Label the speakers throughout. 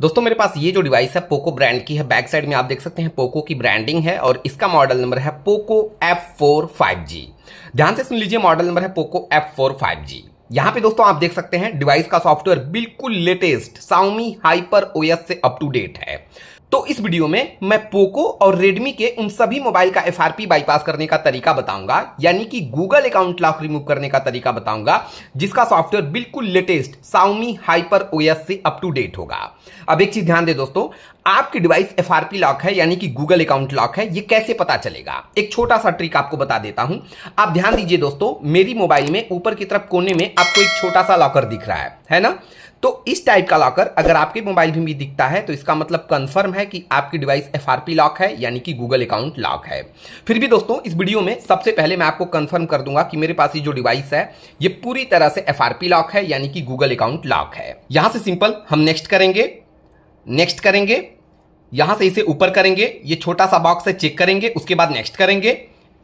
Speaker 1: दोस्तों मेरे पास ये जो डिवाइस है पोको ब्रांड की है बैक साइड में आप देख सकते हैं पोको की ब्रांडिंग है और इसका मॉडल नंबर है Poco F four five G ध्यान से सुन लीजिए मॉडल नंबर है Poco F four five G पे दोस्तों आप देख सकते हैं डिवाइस का सॉफ्टवेयर बिल्कुल लेटेस्ट साउमी हाइपर ओएस से अप टू डेट है तो इस वीडियो में मैं पोको और रेडमी के उन सभी मोबाइल का एफआरपी बाईपास करने का तरीका बताऊंगा यानी कि गूगल अकाउंट लॉक रिमूव करने का तरीका बताऊंगा जिसका सॉफ्टवेयर बिल्कुल लेटेस्ट साउमी हाइपर ओएस से अप टू डेट होगा अब एक चीज ध्यान दे दोस्तों आपकी डिवाइस एफआरपी लॉक है यानी कि गूगल अकाउंट लॉक है ये कैसे पता चलेगा एक छोटा सा ट्रिक आपको बता देता हूं आप ध्यान दीजिए दोस्तों मेरी मोबाइल में ऊपर की तरफ कोने में आपको एक छोटा सा लॉकर दिख रहा है है ना तो इस टाइप का लॉकर अगर आपके मोबाइल में भी दिखता है तो इसका मतलब कंफर्म है कि आपकी डिवाइस एफ लॉक है यानी कि गूगल अकाउंट लॉक है फिर भी दोस्तों इस वीडियो में सबसे पहले मैं आपको कंफर्म कर दूंगा कि मेरे पास ये जो डिवाइस है ये पूरी तरह से एफ लॉक है यानी कि गूगल अकाउंट लॉक है यहां से सिंपल हम नेक्स्ट करेंगे नेक्स्ट करेंगे यहां से इसे ऊपर करेंगे ये छोटा सा बॉक्स है चेक करेंगे उसके बाद नेक्स्ट करेंगे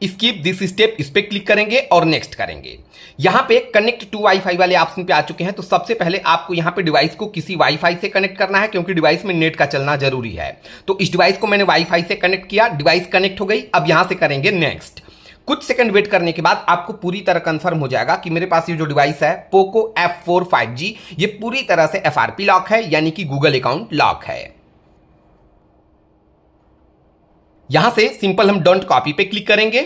Speaker 1: स्किप दिस स्टेप इस पर क्लिक करेंगे और नेक्स्ट करेंगे यहां पे कनेक्ट टू वाईफाई वाले ऑप्शन पे आ चुके हैं तो सबसे पहले आपको यहां पे डिवाइस को किसी वाईफाई से कनेक्ट करना है क्योंकि डिवाइस में नेट का चलना जरूरी है तो इस डिवाइस को मैंने वाईफाई से कनेक्ट किया डिवाइस कनेक्ट हो गई अब यहां से करेंगे नेक्स्ट कुछ सेकंड वेट करने के बाद आपको पूरी तरह कंफर्म हो जाएगा कि मेरे पास ये जो डिवाइस है पोको एफ फोर ये पूरी तरह से एफ लॉक है यानी कि गूगल अकाउंट लॉक है यहां से सिंपल हम डोंट कॉपी पे क्लिक करेंगे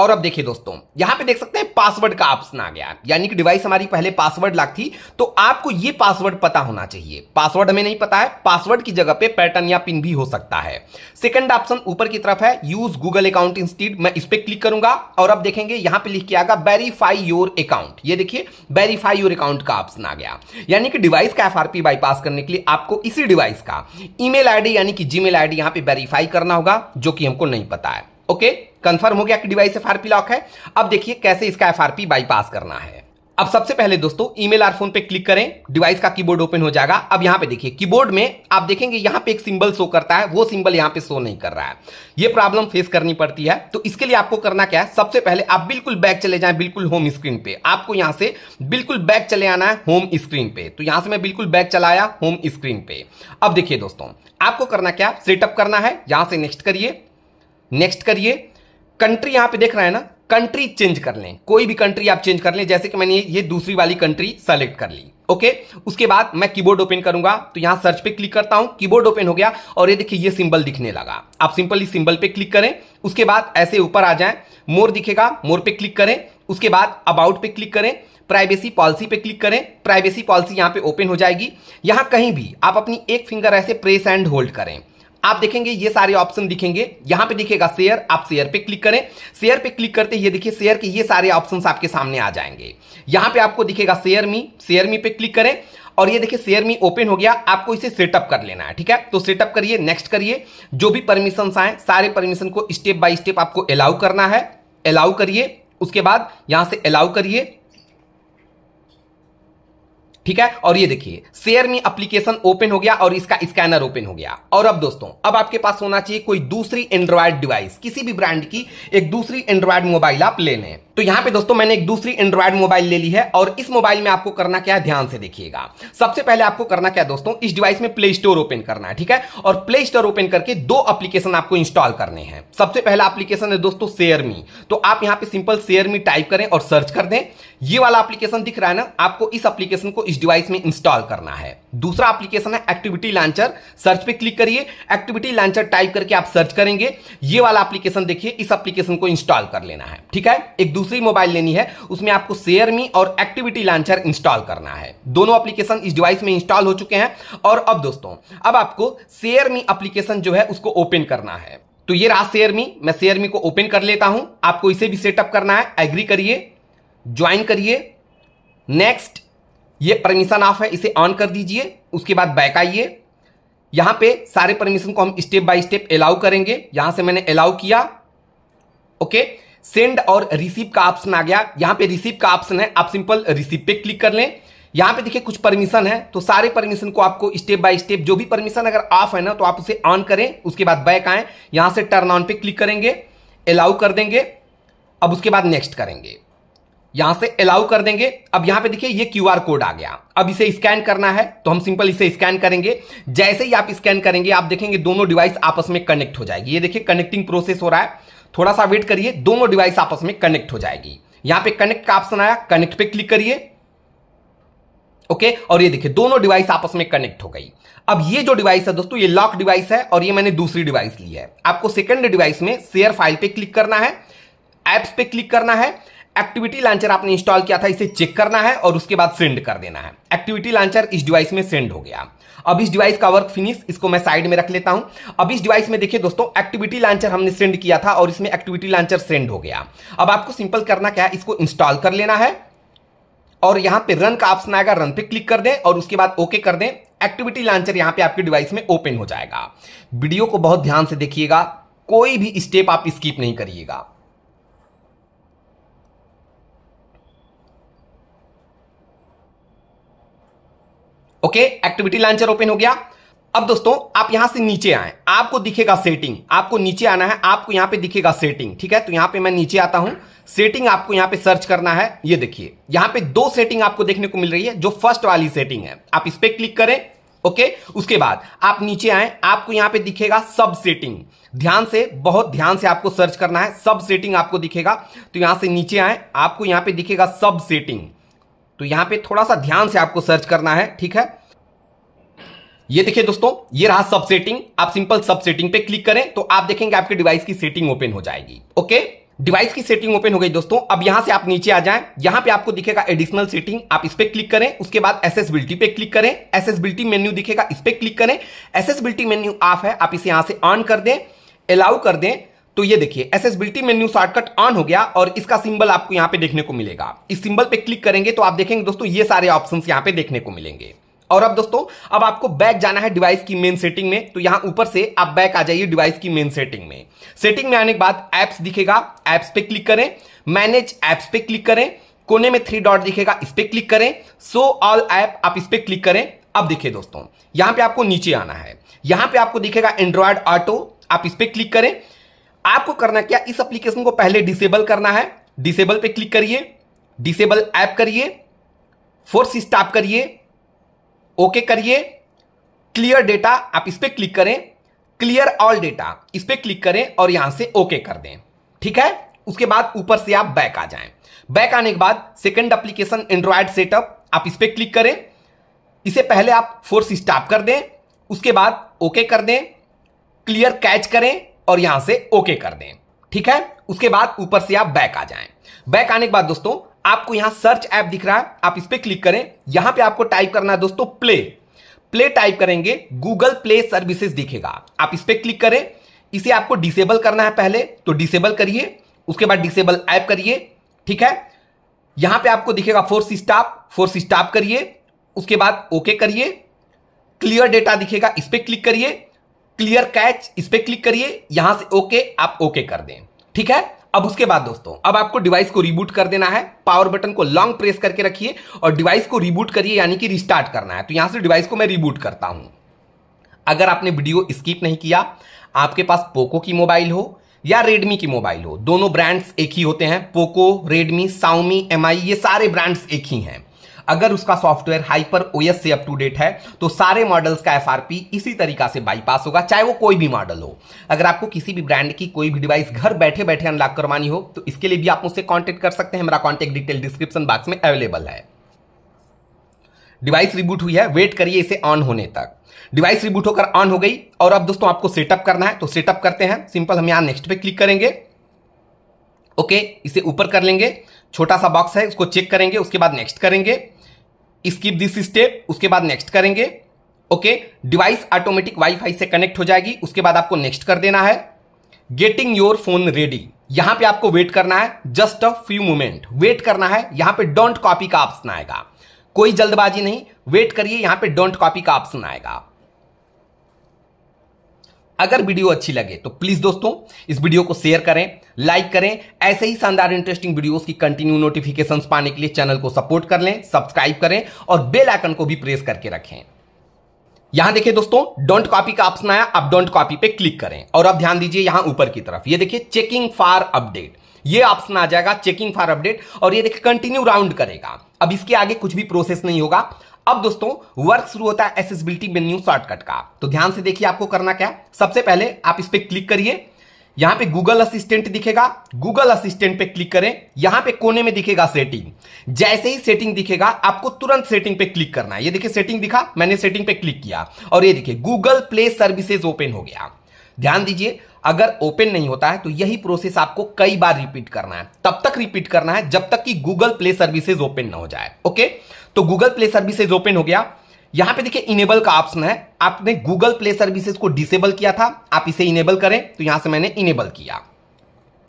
Speaker 1: और अब देखिए दोस्तों यहां पे देख सकते हैं पासवर्ड का ऑप्शन आ गया यानी कि डिवाइस हमारी पहले पासवर्ड लाग थी तो आपको ये पासवर्ड पता होना चाहिए पासवर्ड हमें नहीं पता है पासवर्ड की जगह पे पैटर्न या पिन भी हो सकता है सेकंड ऑप्शन ऊपर की तरफ है यूज गूगल अकाउंट इंस्टीड मैं इस पर क्लिक करूंगा और अब देखेंगे यहां पर लिख के आगा वेरीफाई योर अकाउंट ये देखिए वेरीफाई योर अकाउंट का ऑप्शन आ गया यानी कि डिवाइस का एफ बाईपास करने के लिए आपको इसी डिवाइस का ई मेल यानी कि जीमेल आईडी यहां पे वेरीफाई करना होगा जो कि हमको नहीं पता है ओके कंफर्म हो गया कि डिवाइस एफ लॉक है अब देखिए कैसे इसका एफ बाईपास करना है अब सबसे पहले दोस्तों ईमेल आर फोन पे क्लिक करें डिवाइस का कीबोर्ड ओपन हो जाएगा अब यहां पे देखिए कीबोर्ड में आप देखेंगे यहां पे एक सिंबल शो करता है वो सिंबल यहां पे शो नहीं कर रहा है ये प्रॉब्लम फेस करनी पड़ती है तो इसके लिए आपको करना क्या है सबसे पहले आप बिल्कुल बैक चले जाएं बिल्कुल होम स्क्रीन पे आपको यहां से बिल्कुल बैक चले आना है होम स्क्रीन पे तो यहां से मैं बिल्कुल बैक चलाया होम स्क्रीन पे अब देखिए दोस्तों आपको करना क्या सेटअप करना है यहां से नेक्स्ट करिए नेक्स्ट करिए कंट्री यहां पे देख रहे हैं ना कंट्री चेंज कर लें कोई भी कंट्री आप चेंज कर लें जैसे कि मैंने ये दूसरी वाली कंट्री सेलेक्ट कर ली ओके उसके बाद मैं कीबोर्ड ओपन करूंगा तो यहां सर्च पे क्लिक करता हूं कीबोर्ड ओपन हो गया और ये देखिए ये सिंबल दिखने लगा आप सिंपल इस सिंबल पे क्लिक करें उसके बाद ऐसे ऊपर आ जाए मोर दिखेगा मोर पे क्लिक करें उसके बाद अबाउट पे क्लिक करें प्राइवेसी पॉलिसी पे क्लिक करें प्राइवेसी पॉलिसी यहां पे ओपन हो जाएगी यहां कहीं भी आप अपनी एक फिंगर ऐसे प्रेस एंड होल्ड करें आप देखेंगे ये सारे ऑप्शन दिखेंगे यहां पे दिखेगा शेयर आप शेयर पे क्लिक करें शेयर पे क्लिक करते ये देखिए शेयर के ये सारे ऑप्शंस आपके सामने आ जाएंगे यहां पे आपको दिखेगा शेयर मी शेयर मी पे क्लिक करें और ये देखिए शेयर मी ओपन हो गया आपको इसे सेटअप कर लेना है ठीक है तो सेटअप करिए नेक्स्ट करिए जो भी परमिशन आए सारे परमिशन को स्टेप बाय स्टेप आपको अलाउ करना है अलाउ करिए उसके बाद यहां से अलाउ करिए ठीक है और ये देखिए शेयर में एप्लीकेशन ओपन हो गया और इसका स्कैनर ओपन हो गया और अब दोस्तों अब आपके पास होना चाहिए कोई दूसरी एंड्रॉयड डिवाइस किसी भी ब्रांड की एक दूसरी एंड्रॉयड मोबाइल आप ले लें तो यहां पे दोस्तों मैंने एक दूसरी एंड्रॉइड मोबाइल ले ली है और इस मोबाइल में आपको करना क्या है ध्यान से देखिएगा सबसे पहले आपको करना क्या है दोस्तों इस डिवाइस में प्ले स्टोर ओपन करना है ठीक है और प्ले स्टोर ओपन करके दो एप्लीकेशन आपको इंस्टॉल करने हैं सबसे पहला एप्लीकेशन है दोस्तों शेयर मी तो आप यहां पर सिंपल शेयर मी टाइप करें और सर्च कर दें ये वाला एप्लीकेशन दिख रहा है ना आपको इस एप्लीकेशन को इस डिवाइस में इंस्टॉल करना है दूसरा एप्लीकेशन है एक्टिविटी लॉन्चर सर्च पे क्लिक करिए एक्टिविटी लॉन्चर टाइप करके आप सर्च करेंगे ये वाला एप्लीकेशन देखिए इस एप्लीकेशन को इंस्टॉल कर लेना है ठीक है एक दूसरा दूसरी मोबाइल लेनी है उसमें आपको शेयर मी और एक्टिविटी लॉन्चर इंस्टॉल करना है दोनों एप्लीकेशन इस डिवाइस में इंस्टॉल हो चुके हैं और अब दोस्तों अब आपको शेयर मी एप्लीकेशन जो है उसको ओपन करना है तो ये रहा शेयर मी मैं शेयर मी को ओपन कर लेता हूं आपको इसे भी सेटअप करना है एग्री करिए ज्वाइन करिए नेक्स्ट ये परमिशन ऑफ है इसे ऑन कर दीजिए उसके बाद बैक आइए यहां पे सारे परमिशन को हम स्टेप बाय स्टेप अलाउ करेंगे यहां से मैंने अलाउ किया ओके सेंड और रिसीव का ऑप्शन आ गया यहाँ पे रिसीव का ऑप्शन है आप सिंपल रिसीव पे क्लिक कर लें यहाँ पे देखिए कुछ परमिशन है तो सारे परमिशन को आपको स्टेप बाय स्टेप जो भी परमिशन अगर ऑफ है ना तो आप उसे ऑन करें उसके बाद बैक आए यहाँ से टर्न ऑन पे क्लिक करेंगे अलाउ कर देंगे अब उसके बाद नेक्स्ट करेंगे यहां से अलाउ कर देंगे अब यहां पे देखिए ये क्यूआर कोड आ गया अब इसे स्कैन करना है तो हम सिंपल इसे स्कैन करेंगे जैसे ही आप स्कैन करेंगे आप देखेंगे दोनों डिवाइस आपस में कनेक्ट हो जाएगी ये देखिए कनेक्टिंग प्रोसेस हो रहा है थोड़ा सा वेट करिए दोनों डिवाइस आपस में कनेक्ट हो जाएगी यहां पे कनेक्ट का ऑप्शन आया कनेक्ट पे क्लिक करिए ओके और ये देखिए दोनों डिवाइस आपस में कनेक्ट हो गई अब ये जो डिवाइस है दोस्तों ये लॉक डिवाइस है और ये मैंने दूसरी डिवाइस ली है आपको सेकेंड डिवाइस में शेयर फाइल पे क्लिक करना है एप्स पे क्लिक करना है एक्टिविटी लॉन्चर आपने इंस्टॉल किया था इसे चेक करना है और उसके बाद सेंड कर देना है एक्टिविटी लॉन्चर इस डिवाइस में सेंड हो गया अब इस डिवाइस का वर्क फिनिश इसको मैं साइड में रख लेता हूं अब इस डिवाइस में देखिए दोस्तों एक्टिविटी लॉन्चर हमने सेंड किया था और इसमें एक्टिविटी लॉन्चर सेंड हो गया अब आपको सिंपल करना क्या है इसको इंस्टॉल कर लेना है और यहां पर रन का ऑप्शन आएगा रन पे क्लिक कर दें और उसके बाद ओके कर दें एक्टिविटी लॉन्चर यहां पर आपके डिवाइस में ओपन हो जाएगा वीडियो को बहुत ध्यान से देखिएगा कोई भी स्टेप आप स्किप नहीं करिएगा ओके एक्टिविटी लॉन्चर ओपन हो गया अब दोस्तों आप यहां से नीचे आए आपको दिखेगा सेटिंग आपको नीचे आना है आपको यहां पे दिखेगा सेटिंग ठीक है तो यहां पे मैं नीचे आता हूं सेटिंग आपको यहां पे सर्च करना है ये देखिए यहां पे दो सेटिंग आपको देखने को मिल रही है जो फर्स्ट वाली सेटिंग है आप इस पर क्लिक करें ओके उसके बाद आप नीचे आए आपको यहां पर दिखेगा सब सेटिंग ध्यान से बहुत ध्यान से आपको सर्च करना है सब सेटिंग आपको दिखेगा तो यहां से नीचे आए आपको यहां पर दिखेगा सब सेटिंग तो यहां पे थोड़ा सा ध्यान से आपको सर्च करना है ठीक है ये देखिए दोस्तों ये रहा सब सेटिंग आप सिंपल सब सेटिंग पे क्लिक करें तो आप देखेंगे आपके डिवाइस की सेटिंग ओपन हो जाएगी ओके डिवाइस की सेटिंग ओपन हो गई दोस्तों अब यहां से आप नीचे आ जाएं यहां पे आपको दिखेगा एडिशनल सेटिंग आप इस पर क्लिक करें उसके बाद एसेसबिलिटी पे क्लिक करें एसेसबिलिटी मेन्यू दिखेगा इस पर क्लिक करें एसेसबिलिटी मेन्यू ऑफ है आप इसे यहां से ऑन कर दें अलाउ कर दें तो ये देखिए एसेसबिलिटी मेन्यू शॉर्टकट ऑन हो गया और इसका सिंबल आपको यहां पे देखने को मिलेगा इस सिंबल पे क्लिक करेंगे तो आप देखेंगे दोस्तों ये सारे ऑप्शंस यहां पे देखने को मिलेंगे और अब दोस्तों अब आपको बैक जाना है डिवाइस की मेन सेटिंग में तो यहां ऊपर से आप बैक आ जाइए डिवाइस की मेन सेटिंग में सेटिंग में आने के बाद एप्स दिखेगा एप्स पे क्लिक करें मैनेज एप्स पे क्लिक करें कोने में थ्री डॉट दिखेगा इस पर क्लिक करें सो ऑल ऐप आप इस पर क्लिक करें अब देखिए दोस्तों यहां पे आपको नीचे आना है यहां पर आपको दिखेगा एंड्रॉयड ऑटो आप इस पर क्लिक करें आपको करना क्या इस एप्लीकेशन को पहले डिसेबल करना है डिसेबल पे क्लिक करिए डिसेबल ऐप करिए फोर्स स्टॉप करिए ओके करिए क्लियर डेटा आप इस पर क्लिक करें क्लियर ऑल डेटा इस पर क्लिक करें और यहां से ओके कर दें ठीक है उसके बाद ऊपर से आप बैक आ जाएं बैक आने के बाद सेकंड एप्लीकेशन एंड्रॉयड सेटअप आप इस पर क्लिक करें इसे पहले आप फोर्स स्टॉप कर दें उसके बाद ओके कर दें क्लियर कैच करें और यहां से ओके कर दें ठीक है उसके बाद ऊपर से आप बैक आ जाएं बैक आने के बाद दोस्तों आपको यहां सर्च ऐप दिख रहा है आप इस पर क्लिक करें यहां पे आपको टाइप करना है दोस्तों प्ले प्ले टाइप करेंगे गूगल प्ले सर्विसेज दिखेगा आप इस पर क्लिक करें इसे आपको डिसेबल करना है पहले तो डिसेबल करिए उसके बाद डिसेबल ऐप करिए ठीक है यहां पे आपको दिखेगा फोर्स स्टाप फोर्स स्टाप करिए उसके बाद ओके करिए क्लियर डेटा दिखेगा इस पर क्लिक करिए क्लियर कैच इस पर क्लिक करिए यहां से ओके आप ओके कर दें ठीक है अब उसके बाद दोस्तों अब आपको डिवाइस को रिबूट कर देना है पावर बटन को लॉन्ग प्रेस करके रखिए और डिवाइस को रिबूट करिए यानी कि रिस्टार्ट करना है तो यहां से डिवाइस को मैं रिबूट करता हूं अगर आपने वीडियो स्किप नहीं किया आपके पास पोको की मोबाइल हो या रेडमी की मोबाइल हो दोनों ब्रांड्स एक ही होते हैं पोको रेडमी साउमी एम ये सारे ब्रांड्स एक ही हैं अगर उसका सॉफ्टवेयर हाइपर ओएस से अप टू डेट है तो सारे मॉडल्स का एफआरपी इसी तरीका से बाईपास होगा चाहे वो कोई भी मॉडल हो अगर आपको किसी भी ब्रांड की कोई भी डिवाइस घर बैठे बैठे अनलॉक करवानी हो तो इसके लिए भी आप मुझसे कॉन्टेक्ट कर सकते हैं मेरा कॉन्टेक्ट डिटेल डिस्क्रिप्शन बॉक्स में अवेलेबल है डिवाइस रिबूट हुई है वेट करिए इसे ऑन होने तक डिवाइस रिबूट होकर ऑन हो गई और अब दोस्तों आपको सेटअप करना है तो सेटअप करते हैं सिंपल हम यहां नेक्स्ट पे क्लिक करेंगे ओके इसे ऊपर कर लेंगे छोटा सा बॉक्स है उसको चेक करेंगे उसके बाद नेक्स्ट करेंगे स्किप दिस स्टेप उसके बाद नेक्स्ट करेंगे ओके डिवाइस ऑटोमेटिक वाईफाई से कनेक्ट हो जाएगी उसके बाद आपको नेक्स्ट कर देना है गेटिंग योर फोन रेडी यहां पे आपको वेट करना है just a few moment wait करना है यहां पे डोंट कॉपी का ऑप्शन आएगा कोई जल्दबाजी नहीं वेट करिए यहां पे डोंट कॉपी का ऑप्शन आएगा अगर वीडियो अच्छी लगे तो प्लीज दोस्तों इस वीडियो को शेयर करें लाइक करें ऐसे ही शानदार इंटरेस्टिंग वीडियोस की कंटिन्यू नोटिफिकेशंस पाने के लिए चैनल को सपोर्ट कर लें सब्सक्राइब करें और बेल आइकन को भी प्रेस करके रखें यहां देखिए दोस्तों डोंट कॉपी का ऑप्शन आया अब डोंट कॉपी पे क्लिक करें और अब ध्यान दीजिए यहां ऊपर की तरफ ये देखिए चेकिंग फॉर अपडेट ये ऑप्शन आ जाएगा चेकिंग फॉर अपडेट और ये देखिए कंटिन्यू राउंड करेगा अब इसके आगे कुछ भी प्रोसेस नहीं होगा अब दोस्तों वर्क शुरू होता है एसेसिबिलिटी मेन्यू शॉर्टकट का तो ध्यान से देखिए आपको करना क्या है सबसे पहले आप इस पर क्लिक करिए यहां पे गूगल असिस्टेंट दिखेगा गूगल असिस्टेंट पे क्लिक करें यहां पे कोने में दिखेगा सेटिंग जैसे ही सेटिंग दिखेगा आपको तुरंत सेटिंग पे क्लिक करना है ये देखिए सेटिंग दिखा मैंने सेटिंग पे क्लिक किया और ये देखिए गूगल प्ले सर्विसेज ओपन हो गया ध्यान दीजिए अगर ओपन नहीं होता है तो यही प्रोसेस आपको कई बार रिपीट करना है तब तक रिपीट करना है जब तक कि गूगल प्ले सर्विसेज ओपन ना हो जाए ओके तो गूगल प्ले सर्विसेज ओपन हो गया यहां पे देखिए इनेबल का ऑप्शन है आपने गूगल प्ले सर्विसेज को डिसेबल किया था आप इसे इनेबल करें तो यहां से मैंने इनेबल किया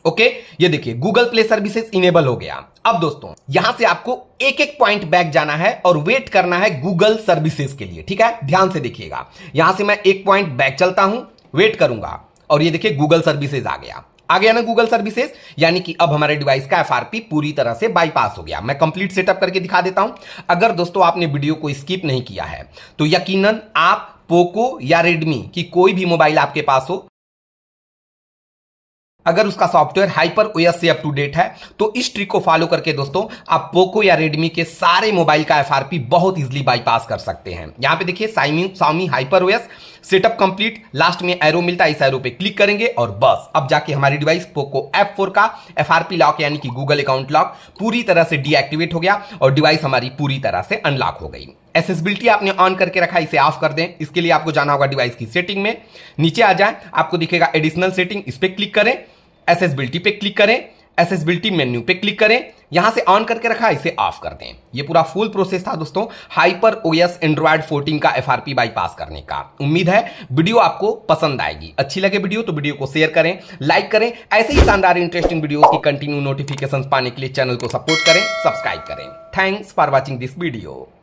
Speaker 1: ओके ये देखिए गूगल प्ले सर्विसेज इनेबल हो गया अब दोस्तों यहां से आपको एक एक पॉइंट बैक जाना है और वेट करना है गूगल सर्विसेज के लिए ठीक है ध्यान से देखिएगा यहां से मैं एक पॉइंट बैक चलता हूं वेट करूंगा और ये देखिए गूगल सर्विसेज आ गया गया ना गूगल सर्विसेज यानी कि अब हमारे डिवाइस का एफआरपी पूरी तरह से बाईपास हो गया मैं कंप्लीट सेटअप करके दिखा देता हूं अगर दोस्तों आपने वीडियो को स्किप नहीं किया है तो यकीनन आप पोको या रेडमी की कोई भी मोबाइल आपके पास हो अगर उसका सॉफ्टवेयर हाइपर ओएस से अप टू डेट है तो इस ट्रिक को फॉलो करके दोस्तों आप पोको या रेडमी के सारे मोबाइल का एफ बहुत इजीली बाईपास कर सकते हैं यहां पे देखिए साइमी सामी hyper OS setup complete last में एरो मिलता है इस एरो पे क्लिक करेंगे और बस अब जाके हमारी डिवाइस पोको एफ फोर का एफ लॉक यानी कि गूगल अकाउंट लॉक पूरी तरह से डीएक्टिवेट हो गया और डिवाइस हमारी पूरी तरह से अनलॉक हो गई एसेसबिलिटी आपने ऑन करके रखा इसे ऑफ कर दें इसके लिए आपको जाना होगा डिवाइस की सेटिंग में नीचे आ जाए आपको दिखेगा एडिशनल सेटिंग इस पर क्लिक करें एसेसबिलिटी पे क्लिक करें एसेसबिलिटी मेन्यू पे क्लिक करें यहां से ऑन करके रखा इसे ऑफ कर दें ये पूरा फुल प्रोसेस था दोस्तों हाइपर ओएस एंड्रॉयड 14 का एफआरपी बाईपास करने का उम्मीद है वीडियो आपको पसंद आएगी अच्छी लगे वीडियो तो वीडियो को शेयर करें लाइक करें ऐसे ही शानदार इंटरेस्टिंग वीडियो की कंटिन्यू नोटिफिकेशन पाने के लिए चैनल को सपोर्ट करें सब्सक्राइब करें thanks for watching this video